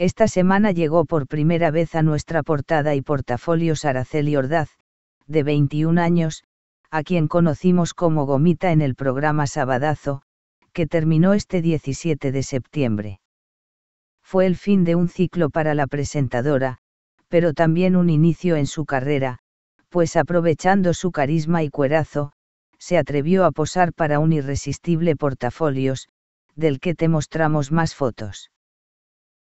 Esta semana llegó por primera vez a nuestra portada y portafolios Araceli Ordaz, de 21 años, a quien conocimos como Gomita en el programa Sabadazo, que terminó este 17 de septiembre. Fue el fin de un ciclo para la presentadora, pero también un inicio en su carrera, pues aprovechando su carisma y cuerazo, se atrevió a posar para un irresistible portafolios, del que te mostramos más fotos